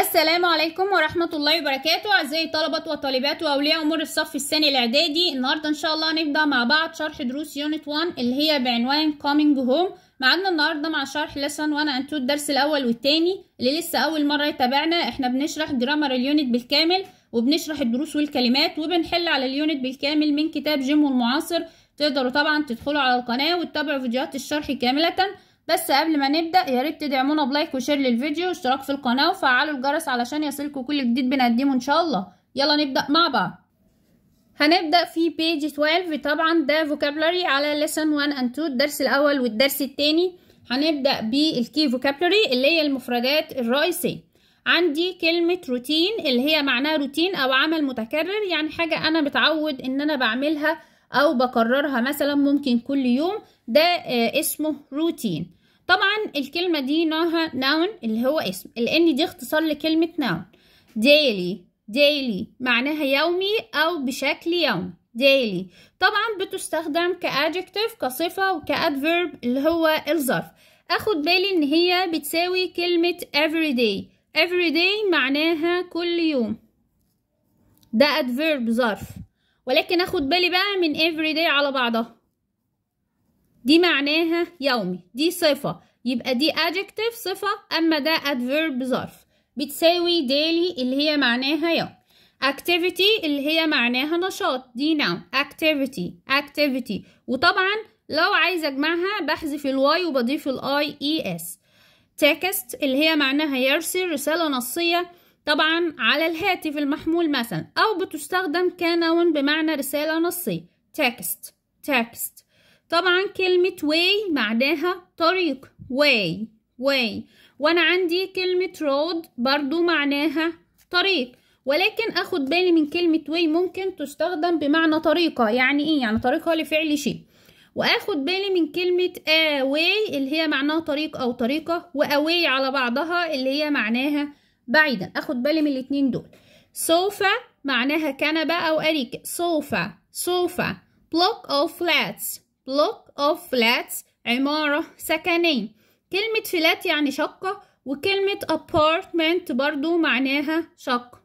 السلام عليكم ورحمة الله وبركاته أعزائي طلبة وطالبات وأولياء أمور الصف الثاني الإعدادي النهاردة إن شاء الله هنبدأ مع بعض شرح دروس يونت 1 اللي هي بعنوان Coming Home معانا النهاردة مع شرح lesson 1 and 2 الدرس الأول والتاني اللي لسه أول مرة يتابعنا إحنا بنشرح جرامر اليونت بالكامل وبنشرح الدروس والكلمات وبنحل على اليونت بالكامل من كتاب جيم المعاصر تقدروا طبعا تدخلوا على القناة وتتابعوا فيديوهات الشرح كاملة بس قبل ما نبدأ يا ريت تدعمونا بلايك وشير للفيديو واشتراك في القناة وفعلوا الجرس علشان يصلكوا كل جديد بنقدمه ان شاء الله يلا نبدأ مع بعض هنبدأ في بيج 12 طبعا ده فوكابلري على lesson 1 and 2 الدرس الأول والدرس التاني هنبدأ بالكي vocabulary اللي هي المفردات الرئيسية عندي كلمة روتين اللي هي معناها روتين أو عمل متكرر يعني حاجة أنا متعود إن أنا بعملها أو بكررها مثلا ممكن كل يوم ده آه، اسمه روتين طبعا الكلمة دي نوعها ناون اللي هو اسم لأن دي اختصار لكلمة ناون ديلي ديلي معناها يومي أو بشكل يومي ديلي طبعا بتستخدم كأدجكتيف كصفة وكأدفيرب اللي هو الظرف أخد بالي إن هي بتساوي كلمة everyday everyday معناها كل يوم ده أدفيرب ظرف ولكن أخد بالي بقى من everyday على بعضها دي معناها يومي دي صفة يبقى دي adjective صفة أما ده adverb ظرف بتساوي daily اللي هي معناها يوم activity اللي هي معناها نشاط دي noun activity activity وطبعا لو عايزة أجمعها بحذف الواي وبضيف الاي اي اس تكست اللي هي معناها يرسل رسالة نصية طبعا على الهاتف المحمول مثلا أو بتستخدم كنون بمعنى رسالة نصية تكست تكست طبعا كلمة way معناها طريق way way وانا عندي كلمة road برضو معناها طريق ولكن اخد بالي من كلمة way ممكن تستخدم بمعنى طريقة يعني ايه يعني طريقة لفعل شيء واخد بالي من كلمة away اللي هي معناها طريق او طريقة واوي على بعضها اللي هي معناها بعيدا اخد بالي من الاتنين دول سوفا معناها كنبة او اريكة سوفا سوفا block of flats block of flats عمارة سكنية كلمة فلات يعني شقة وكلمة apartment برضو معناها شقة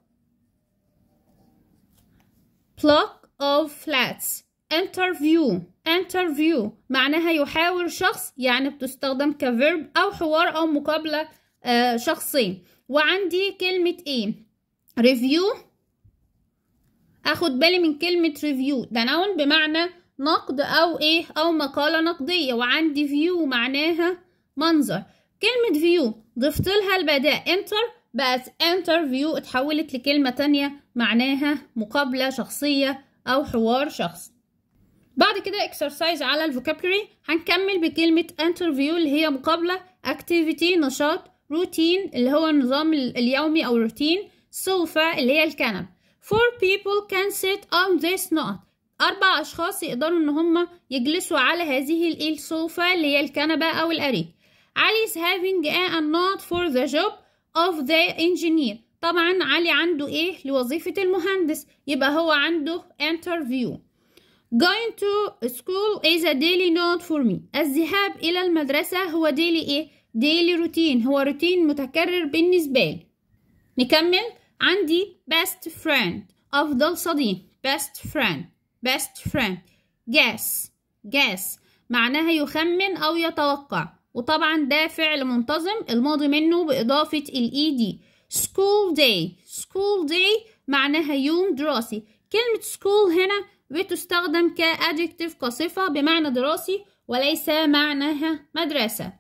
block of flats interview interview معناها يحاور شخص يعني بتستخدم كفيرب أو حوار أو مقابلة آه، شخصين وعندي كلمة ايه review اخد بالي من كلمة review ده نون بمعنى نقد او ايه او مقالة نقدية وعندي view معناها منظر كلمة فيو ضفت لها البداء انتر بقت انترفيو اتحولت لكلمة تانية معناها مقابلة شخصية أو حوار شخصي بعد كده اكسرسايز على الفوكابلري هنكمل بكلمة انترفيو اللي هي مقابلة اكتيفيتي نشاط روتين اللي هو النظام اليومي أو روتين سوفا اللي هي الكنب four people can sit on this نقط أربع أشخاص يقدروا إن هما يجلسوا على هذه السوفا اللي هي الكنبة أو الأريك علي is having a not for the job of the engineer طبعا علي عنده ايه لوظيفة المهندس يبقى هو عنده interview going to school is a daily note for me الذهاب إلى المدرسة هو daily ايه daily routine هو روتين متكرر بالنسبة لي نكمل عندي best friend أفضل صديق best friend best friend guess guess معناها يخمن أو يتوقع وطبعا ده فعل منتظم الماضي منه بإضافة الإي دي e school day school day معناها يوم دراسي كلمة school هنا بتستخدم كأدجكتيف كصفة بمعنى دراسي وليس معناها مدرسة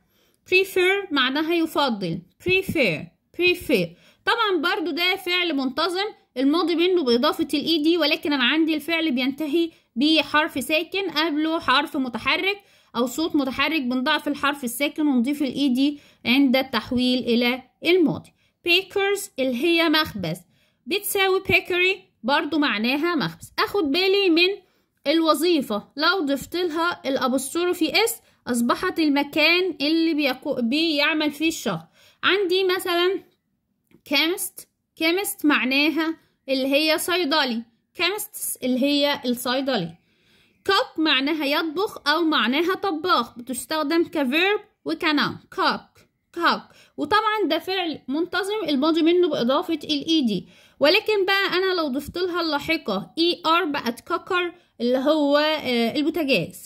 prefer معناها يفضل prefer prefer طبعا برضو ده فعل منتظم الماضي منه بإضافة الإي دي e ولكن أنا عندي الفعل بينتهي بحرف ساكن قبله حرف متحرك أو صوت متحرك بنضعف الحرف الساكن ونضيف الإي دي e عند التحويل إلى الماضي بيكرز اللي هي مخبز بتساوي بيكري برضو معناها مخبز أخد بالي من الوظيفة لو ضفت لها في اس أصبحت المكان اللي بيكو بيعمل فيه الشهر عندي مثلا كيمست كيمست معناها اللي هي صيدلي كيمست اللي هي الصيدلي كوب معناها يطبخ أو معناها طباخ بتستخدم كفيرب وكنان كوك كوك وطبعا ده فعل منتظم الماضي منه بإضافة الإي دي ولكن بقى أنا لو ضفت لها اللاحقة إي e-r آر بقت كوكر اللي هو آه، البوتاجاز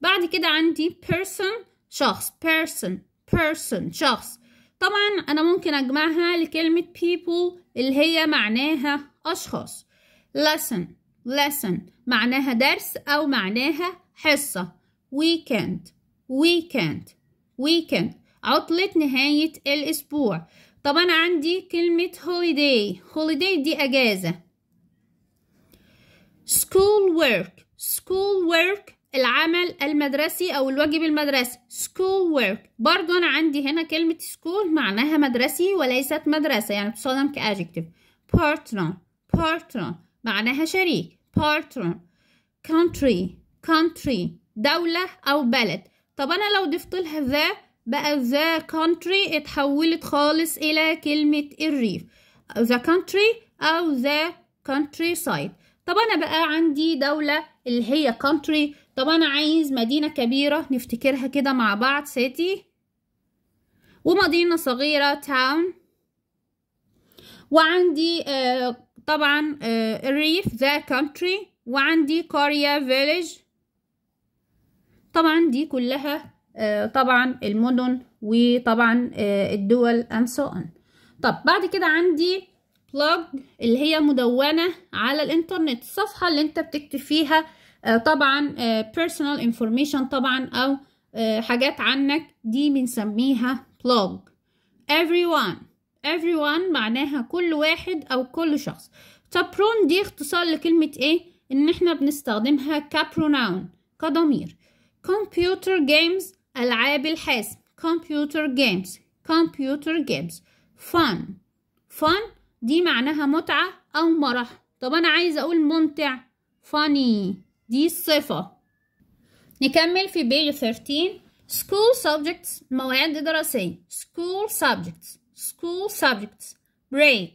بعد كده عندي person شخص person person شخص طبعا أنا ممكن أجمعها لكلمة people اللي هي معناها أشخاص lesson lesson معناها درس أو معناها حصة weekend weekend weekend عطلة نهاية الأسبوع طب أنا عندي كلمة holiday holiday دي أجازة school work school work العمل المدرسي أو الواجب المدرسي school work برضو أنا عندي هنا كلمة school معناها مدرسي وليست مدرسة يعني بتصدم كadjective partner partner معناها شريك partner country country دولة أو بلد طب أنا لو ضفت لها ذا بقى ذا country اتحولت خالص إلى كلمة الريف the country أو the countryside طب أنا بقى عندي دولة اللي هي country طب أنا عايز مدينة كبيرة نفتكرها كده مع بعض city ومدينة صغيرة town وعندي آه طبعا آه، الريف ذا كونتري وعندي كوريا فيليج طبعا دي كلها آه، طبعا المدن وطبعا آه، الدول ان سو طب بعد كده عندي بلوج اللي هي مدونة على الانترنت الصفحة اللي انت بتكتب فيها طبعا personal information طبعا او حاجات عنك دي بنسميها بلوج everyone everyone معناها كل واحد أو كل شخص تابرون دي اختصار لكلمة ايه ان احنا بنستخدمها كبروناون كضمير computer games ألعاب الحاسب computer games computer games fun fun دي معناها متعة أو مرح طب أنا عايزة أقول ممتع funny دي الصفة نكمل في بيج 13 school subjects مواد دراسية school subjects school subjects break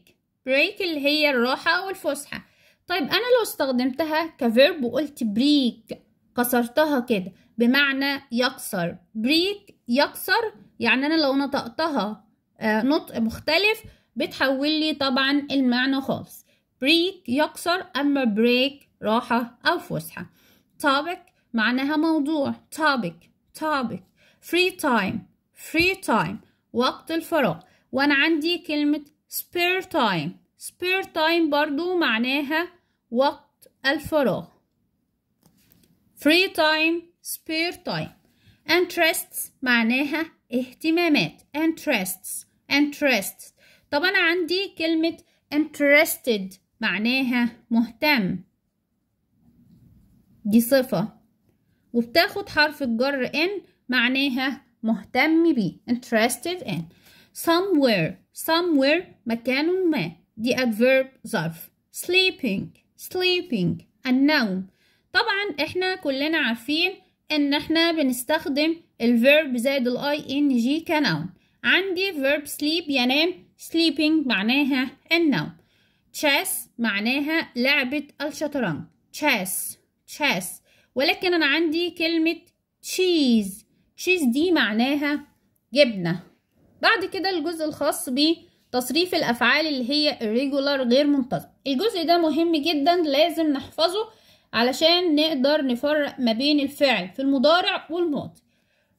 break اللي هي الراحة أو الفسحة طيب أنا لو استخدمتها كفيرب وقلت بريك كسرتها كده بمعنى يكسر بريك يكسر يعني أنا لو نطقتها آه، نطق مختلف بتحول لي طبعا المعنى خالص بريك يكسر أما بريك راحة أو فسحة topic معناها موضوع topic topic free time free time وقت الفراغ وأنا عندي كلمة spare time spare time برضو معناها وقت الفراغ free time spare time interests معناها اهتمامات interests interests طب أنا عندي كلمة interested معناها مهتم دي صفة وبتاخد حرف الجر إن معناها مهتم بيه interested in somewhere somewhere مكان ما دي adverb ظرف sleeping sleeping النوم طبعا احنا كلنا عارفين ان احنا بنستخدم الverb زائد الاي ان جي كنوم عندي verb sleep ينام يعني sleeping معناها النوم chess معناها لعبة الشطرنج chess chess ولكن انا عندي كلمة cheese cheese دي معناها جبنة بعد كده الجزء الخاص بتصريف الأفعال اللي هي irregular غير منتظم الجزء ده مهم جدا لازم نحفظه علشان نقدر نفرق ما بين الفعل في المضارع والماضي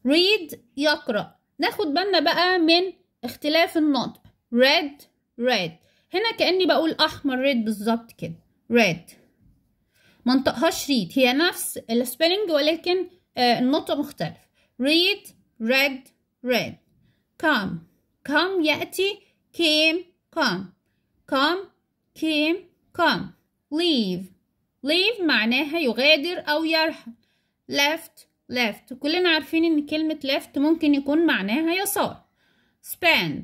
read يقرأ ناخد بالنا بقى من اختلاف النطق red red هنا كأني بقول أحمر red بالظبط كده red ما نطقهاش read هي نفس السبيلنج ولكن آه، النطق مختلف read red red come come يأتي came come come came come leave leave معناها يغادر أو يرحل left left كلنا عارفين ان كلمة left ممكن يكون معناها يسار spend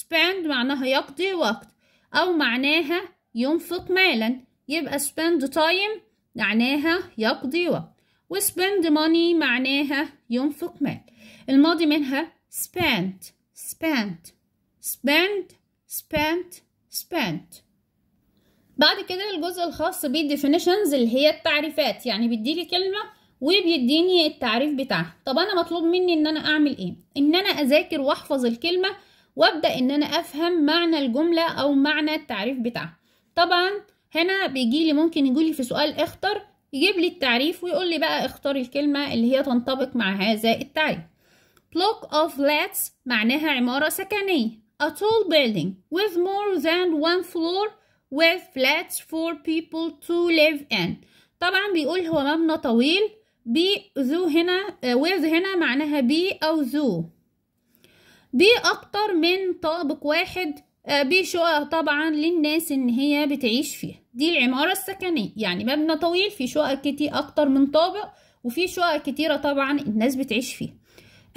spend معناها يقضي وقت أو معناها ينفق مالا يبقى spend time معناها يقضي وقت spend money معناها ينفق مال الماضي منها spent spent spent spent spent بعد كده الجزء الخاص بالديفينيشنز اللي هي التعريفات يعني بيديلي كلمه وبيديني التعريف بتاعها طب انا مطلوب مني ان انا اعمل ايه ان انا اذاكر واحفظ الكلمه وابدا ان انا افهم معنى الجمله او معنى التعريف بتاعها طبعا هنا بيجي لي ممكن يجي لي في سؤال اختر يجيب لي التعريف ويقول لي بقى اختار الكلمه اللي هي تنطبق مع هذا التعريف block of flats معناها عمارة سكنية a tall building with more than one floor with flats for people to live in طبعا بيقول هو مبنى طويل بي ذو هنا with هنا معناها بي أو ذو بي أكتر من طابق واحد بي آه، شقق طبعا للناس إن هي بتعيش فيها دي العمارة السكنية يعني مبنى طويل في شقق كتير أكتر من طابق وفي شقق كتيرة طبعا الناس بتعيش فيها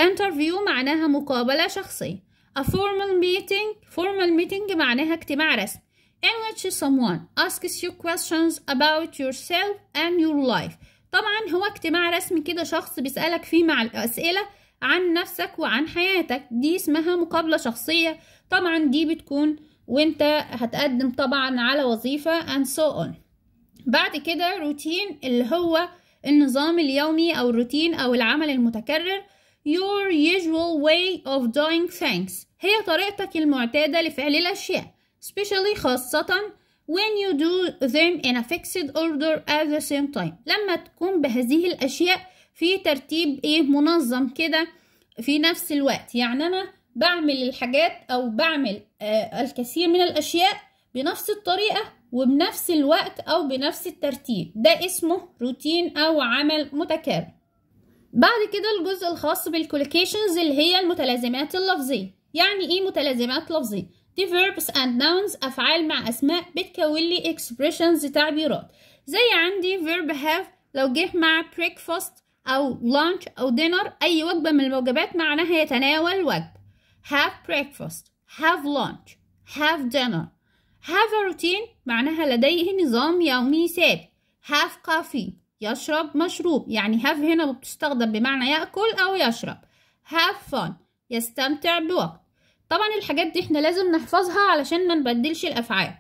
interview معناها مقابلة شخصية a formal meeting formal meeting معناها اجتماع رسمي in which someone asks you questions about yourself and your life طبعا هو اجتماع رسمي كده شخص بيسألك فيه مع الأسئلة عن نفسك وعن حياتك دي اسمها مقابلة شخصية طبعا دي بتكون وانت هتقدم طبعا على وظيفة and so on بعد كده روتين اللي هو النظام اليومي أو الروتين أو العمل المتكرر your usual way of doing things هي طريقتك المعتادة لفعل الأشياء especially خاصة when you do them in a fixed order at the same time لما تكون بهذه الأشياء في ترتيب إيه منظم كده في نفس الوقت يعني أنا بعمل الحاجات أو بعمل آه الكثير من الأشياء بنفس الطريقة وبنفس الوقت أو بنفس الترتيب ده اسمه روتين أو عمل متكرر بعد كده الجزء الخاص بالكولوكيشنز اللي هي المتلازمات اللفظية يعني ايه متلازمات لفظية دي verbs and nouns أفعال مع أسماء بتكون لي expressions تعبيرات زي عندي verb have لو جه مع breakfast أو lunch أو dinner أي وجبة من الوجبات معناها يتناول وجبة have breakfast have lunch have dinner have a routine معناها لديه نظام يومي ثابت have coffee يشرب مشروب يعني have هنا بتستخدم بمعنى يأكل أو يشرب have fun يستمتع بوقت طبعا الحاجات دي احنا لازم نحفظها علشان ما نبدلش الأفعال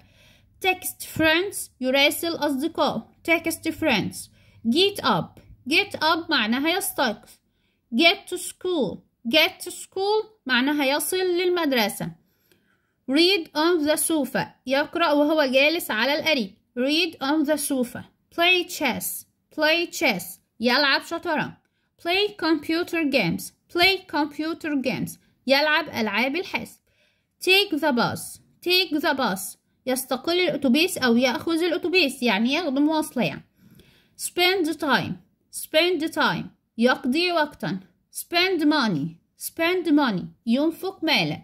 text friends يراسل أصدقائه text friends get up get up معناها يستيقظ get to school get to school معناها يصل للمدرسة read on the sofa يقرأ وهو جالس على الأريك read on the sofa play chess play chess يلعب شطرنج play computer games play computer games يلعب ألعاب الحاسب take the bus take the bus يستقل الأتوبيس أو يأخذ الأتوبيس يعني ياخد مواصلة يعني spend time spend time يقضي وقتا spend money spend money ينفق مالا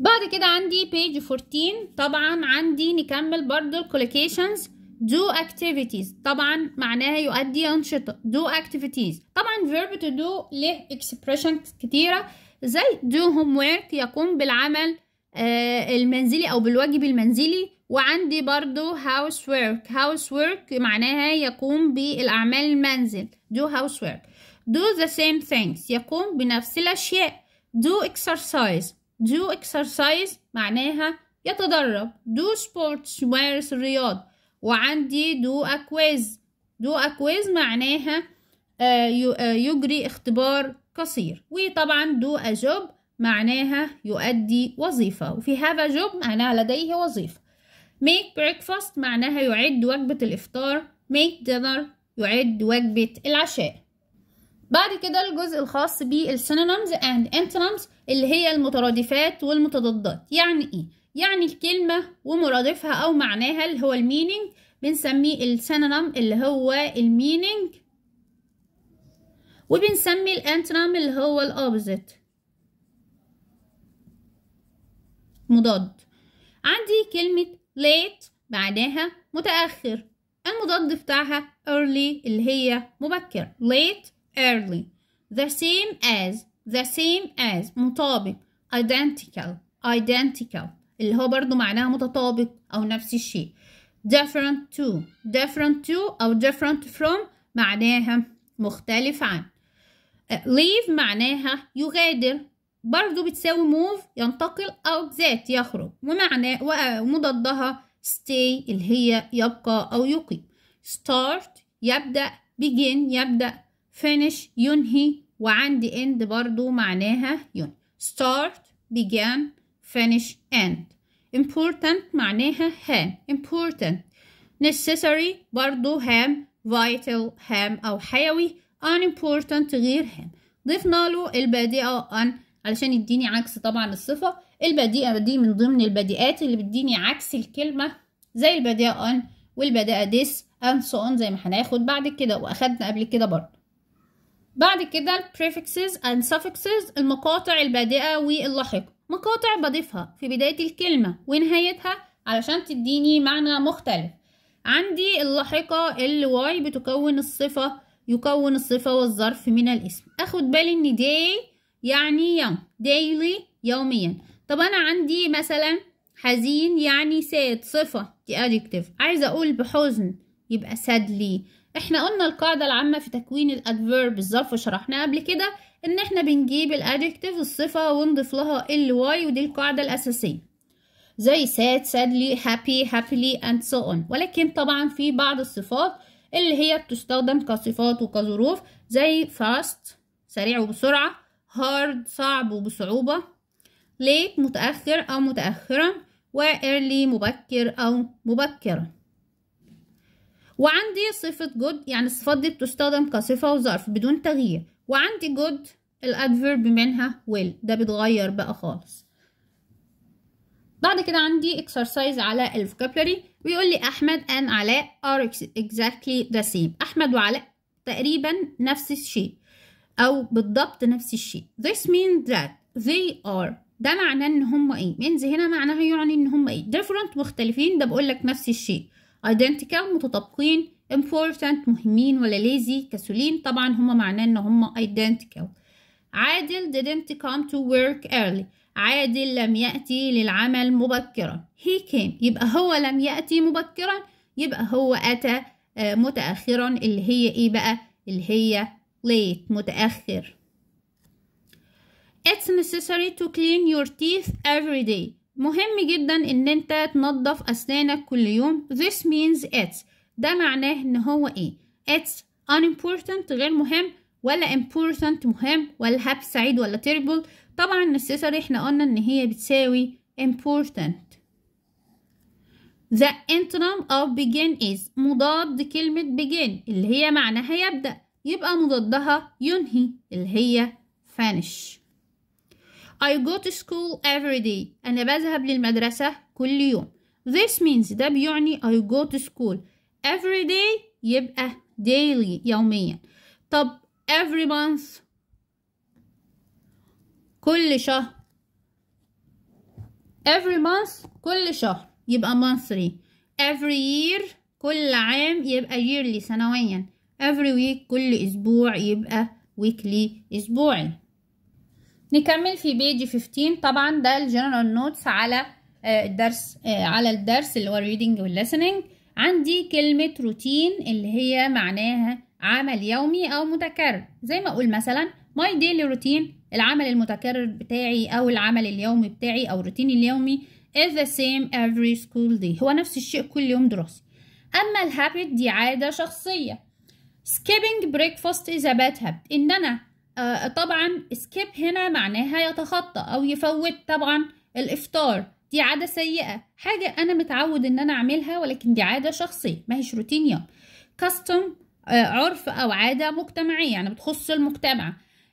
بعد كده عندي page 14 طبعا عندي نكمل برضو collocations do activities طبعا معناها يؤدي أنشطة do activities طبعا verb to do له expressions كتيرة زي do homework يقوم بالعمل آه المنزلي أو بالواجب المنزلي وعندي برضو housework housework معناها يقوم بالأعمال المنزل do housework do the same things يقوم بنفس الأشياء do exercise do exercise معناها يتدرب do sports wears الرياضة وعندي دو أكويز دو أكويز معناها آه، آه، يجري اختبار قصير وطبعا دو أجوب معناها يؤدي وظيفة وفي هذا جوب معناها لديه وظيفة make breakfast معناها يعد وجبة الإفطار make dinner يعد وجبة العشاء بعد كده الجزء الخاص بالسينونيمز and antonyms اللي هي المترادفات والمتضادات يعني ايه يعني الكلمة ومرادفها أو معناها اللي هو المينينج بنسميه السينونيم اللي هو المينينج وبنسمي الانترام اللي هو الأوبزيت مضاد عندي كلمة late معناها متأخر المضاد بتاعها early اللي هي مبكر late early the same as the same as مطابق identical identical اللي هو برضو معناها متطابق أو نفس الشيء different to different to أو different from معناها مختلف عن leave معناها يغادر برضو بتساوي move ينتقل أو ذات يخرج ومعناه ومضادها stay اللي هي يبقى أو يقيم start يبدأ begin يبدأ finish ينهي وعندي end برضو معناها ينهي start began finish end important معناها هام important necessary برضو هام vital هام أو حيوي unimportant غير هام ضفنا له البادئة أن علشان يديني عكس طبعا الصفة البادئة دي من ضمن البادئات اللي بتديني عكس الكلمة زي البادئة أن والبادئة this and so on زي ما هناخد بعد كده وأخدنا قبل كده برضه بعد كده prefixes and suffixes المقاطع البادئة واللاحقة مقاطع بضيفها في بداية الكلمة ونهايتها علشان تديني معنى مختلف عندي اللاحقة ال واي بتكون الصفة يكون الصفة والظرف من الاسم اخد بالي ان day يعني يوم daily يوميا طب انا عندي مثلا حزين يعني sad صفة دي adjective عايزة اقول بحزن يبقى sadly احنا قلنا القاعدة العامة في تكوين الادفيرب الظرف وشرحناها قبل كده ان احنا بنجيب الادجكتيف الصفة ونضيف لها ال واي ودي القاعدة الاساسية زي sad sadly happy happily and so on ولكن طبعا في بعض الصفات اللي هي بتستخدم كصفات وكظروف زي fast سريع وبسرعة hard صعب وبصعوبة late متأخر أو متأخرا و early مبكر أو مبكرا وعندي صفة جود يعني الصفات دي بتستخدم كصفة وظرف بدون تغيير وعندي جود الادفيرب منها will ده بيتغير بقى خالص بعد كده عندي exercise على الفوكابلري بيقول لي أحمد and علاء are exactly the same أحمد وعلاء تقريبا نفس الشيء أو بالضبط نفس الشيء this means that they are ده معناه إن هم إيه means هنا معناها يعني إن هم إيه different مختلفين ده بقول لك نفس الشيء identical متطابقين important مهمين ولا lazy كسولين طبعا هما معناه ان هما identical عادل didn't come to work early عادل لم يأتي للعمل مبكرا he came يبقى هو لم يأتي مبكرا يبقى هو أتى آه، متأخرا اللي هي ايه بقى اللي هي late متأخر It's necessary to clean your teeth every day مهم جدا ان انت تنظف اسنانك كل يوم this means it ده معناه ان هو ايه it's unimportant غير مهم ولا important مهم ولا سعيد ولا terrible طبعا necessary احنا قلنا ان هي بتساوي important the interim of begin is مضاد كلمة begin اللي هي معناها يبدأ يبقى مضادها ينهي اللي هي finish I go to school every day أنا بذهب للمدرسة كل يوم This means ده بيعني I go to school every day يبقى daily يوميا طب every month كل شهر every month كل شهر يبقى monthly every year كل عام يبقى yearly سنويا every week كل أسبوع يبقى weekly أسبوعي نكمل في بيج 15 طبعا ده الجنرال نوتس على آه، الدرس آه، على الدرس اللي هو الريدنج والليسننج عندي كلمة روتين اللي هي معناها عمل يومي أو متكرر زي ما أقول مثلا ماي ديلي روتين العمل المتكرر بتاعي أو العمل اليومي بتاعي أو روتيني اليومي is the same every school day هو نفس الشيء كل يوم دراسي أما الهابت دي عادة شخصية skipping breakfast is a bad habit إن أنا آه، طبعا سكيب هنا معناها يتخطى او يفوت طبعا الافطار دي عاده سيئه حاجه انا متعود ان انا اعملها ولكن دي عاده شخصيه ما هيش روتين يوم كاستم آه، عرف او عاده مجتمعيه يعني بتخص المجتمع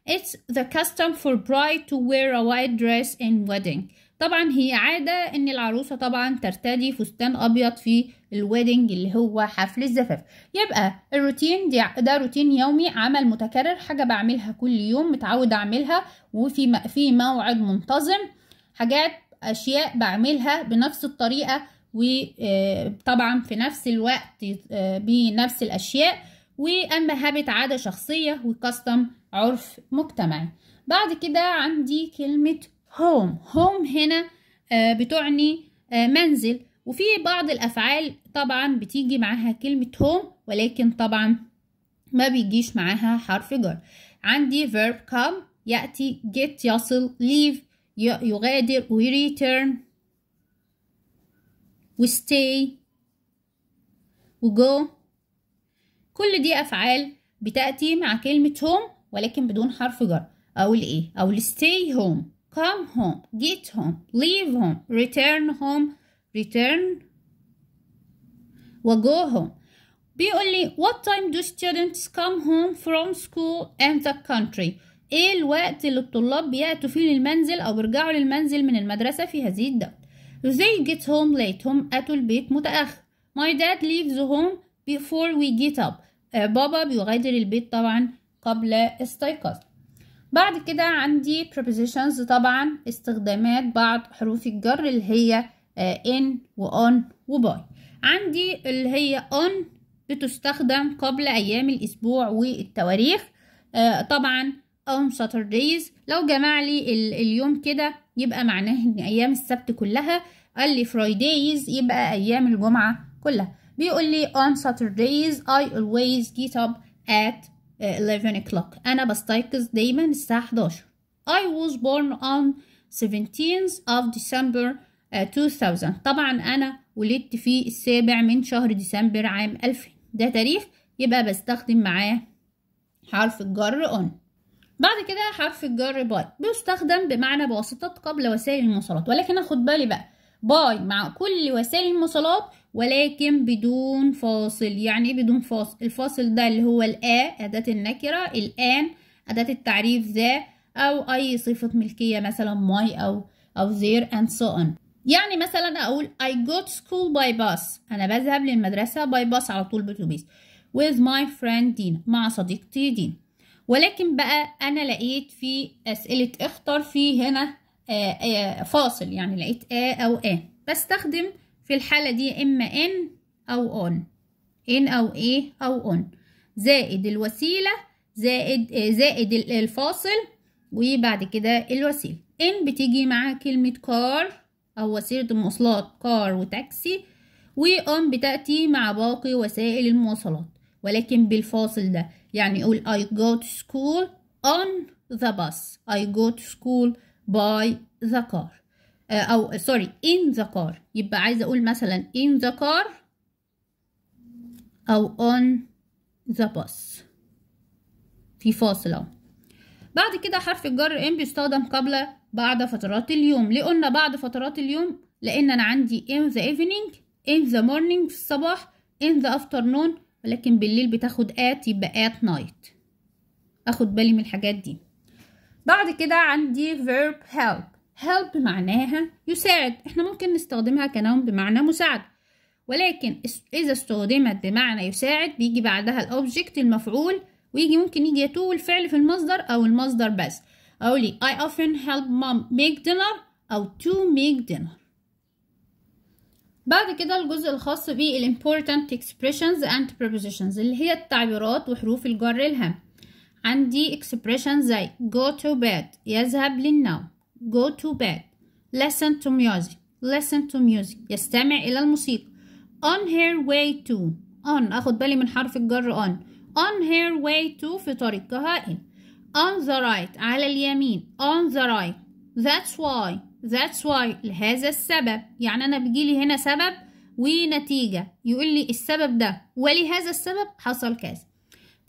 It's the custom for bride to wear a white dress in wedding طبعا هي عادة ان العروسة طبعا ترتدي فستان ابيض في الويدنج اللي هو حفل الزفاف يبقى الروتين دي ده روتين يومي عمل متكرر حاجه بعملها كل يوم متعود اعملها وفي في موعد منتظم حاجات اشياء بعملها بنفس الطريقه وطبعا آه، في نفس الوقت آه، بنفس الاشياء واما هابت عاده شخصيه وكاستم عرف مجتمعي بعد كده عندي كلمه هوم هوم هنا آه، بتعني منزل وفي بعض الأفعال طبعا بتيجي معاها كلمة هوم ولكن طبعا ما بيجيش معاها حرف جر عندي verb come يأتي get يصل leave يغادر و return و stay و go كل دي أفعال بتأتي مع كلمة هوم ولكن بدون حرف جر اقول ايه اقول stay home come home get home leave home return home return go home بيقول لي what time do students come home from school and the country ايه الوقت اللي الطلاب بيأتوا فيه للمنزل او بيرجعوا للمنزل من المدرسة في هذه الدولة they get home late هم أتوا البيت متأخر my dad leaves home before we get up آه بابا بيغادر البيت طبعا قبل استيقاظ بعد كده عندي prepositions طبعا استخدامات بعض حروف الجر اللي هي ان وان وباي عندي اللي هي ان بتستخدم قبل ايام الاسبوع والتواريخ آه، طبعا on Saturdays لو جمع لي اليوم كده يبقى معناه ان ايام السبت كلها قال لي Fridays يبقى ايام الجمعة كلها بيقول لي on Saturdays I always get up at 11 آه، o'clock انا بستيقظ دايما الساعة 11 I was born on 17th of December 2000 آه، طبعا أنا ولدت في السابع من شهر ديسمبر عام 2000 ده تاريخ يبقى بستخدم معاه حرف الجر on بعد كده حرف الجر باي بيستخدم بمعنى بواسطة قبل وسائل المواصلات ولكن اخد بالي بقى باي مع كل وسائل المواصلات ولكن بدون فاصل يعني ايه بدون فاصل الفاصل ده اللي هو الآ أداة النكرة الآن أداة التعريف ذا أو أي صفة ملكية مثلا ماي أو أو زير and so on يعني مثلا اقول I got school by bus انا بذهب للمدرسة by bus على طول باتوبيس with my friend دينا مع صديقتي دينا ولكن بقى انا لقيت في اسئلة اختر في هنا آآ آه، آه، فاصل يعني لقيت a او a بستخدم في الحالة دي اما ان او on ان او a او on زائد الوسيلة زائد آه، زائد الفاصل وبعد كده الوسيلة ان بتيجي مع كلمة car أو وسيلة المواصلات كار وتاكسي وأم بتأتي مع باقي وسائل المواصلات ولكن بالفاصل ده يعني أقول I go to school on the bus I go to school by the car آه، أو sorry in the car يبقى عايزة أقول مثلا in the car أو on the bus في فاصل أهو بعد كده حرف الجر إن بيستخدم قبل بعد فترات اليوم ليه قلنا بعد فترات اليوم لان انا عندي in the evening in the morning في الصباح in the afternoon ولكن بالليل بتاخد at يبقى at night اخد بالي من الحاجات دي بعد كده عندي verb help help معناها يساعد احنا ممكن نستخدمها كنوم بمعنى مساعد ولكن اذا استخدمت بمعنى يساعد بيجي بعدها الاوبجكت المفعول ويجي ممكن يجي يتو الفعل في المصدر او المصدر بس أقول I often help mom make dinner أو to make dinner بعد كده الجزء الخاص important expressions and prepositions اللي هي التعبيرات وحروف الجر الهام عندي expressions زي go to bed يذهب للنوم go to bed listen to music listen to music يستمع إلى الموسيقى on her way to on أخد بالي من حرف الجر on on her way to في طريقها إن on the right على اليمين on the right that's why that's why لهذا السبب يعني أنا بيجيلي هنا سبب ونتيجة يقول لي السبب ده ولهذا السبب حصل كذا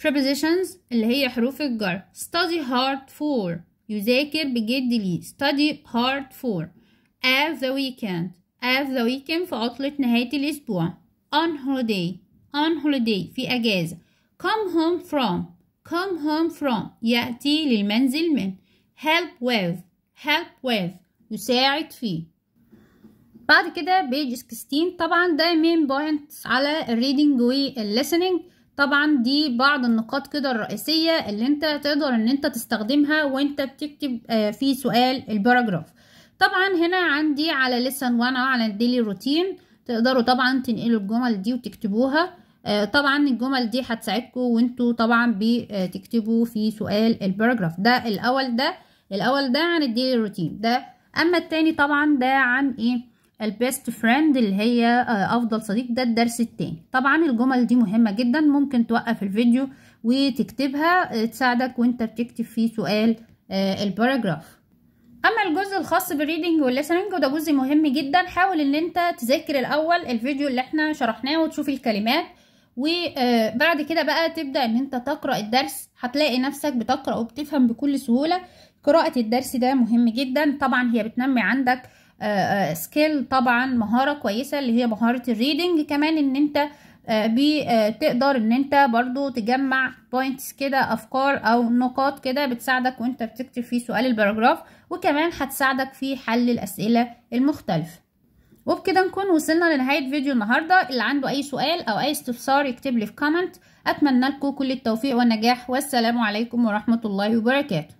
prepositions اللي هي حروف الجر study hard for يذاكر بجد لي. study hard for at the weekend at the weekend في عطلة نهاية الأسبوع on holiday on holiday في أجازة come home from come home from يأتي للمنزل من help with help with يساعد فيه بعد كده بيج 16 طبعا ده مين بوينتس على الريدنج والليسننج طبعا دي بعض النقاط كده الرئيسية اللي انت تقدر ان انت تستخدمها وانت بتكتب آه، في سؤال الباراجراف طبعا هنا عندي على lesson 1 على الديلي روتين تقدروا طبعا تنقلوا الجمل دي وتكتبوها آه، طبعا الجمل دي هتساعدكم وانتوا طبعا بتكتبوا في سؤال الباراجراف ده الاول ده الاول ده عن الديلي روتين ده اما التاني طبعا ده عن ايه البيست فريند اللي هي آه، افضل صديق ده الدرس التاني طبعا الجمل دي مهمة جدا ممكن توقف الفيديو وتكتبها آه، تساعدك وانت بتكتب في سؤال الباراجراف اما الجزء الخاص بالريدنج والليسننج وده جزء مهم جدا حاول ان انت تذاكر الاول الفيديو اللي احنا شرحناه وتشوف الكلمات وبعد كده بقى تبدأ ان انت تقرأ الدرس هتلاقي نفسك بتقرأ وبتفهم بكل سهولة قراءة الدرس ده مهم جدا طبعا هي بتنمي عندك سكيل آه، آه، طبعا مهارة كويسة اللي هي مهارة الريدنج كمان ان انت آه، بتقدر ان انت برضو تجمع بوينتس كده افكار او نقاط كده بتساعدك وانت بتكتب في سؤال الباراجراف وكمان هتساعدك في حل الاسئلة المختلفة وبكده نكون وصلنا لنهاية فيديو النهاردة اللي عنده أي سؤال أو أي استفسار يكتب لي في كومنت أتمنى لكم كل التوفيق والنجاح والسلام عليكم ورحمة الله وبركاته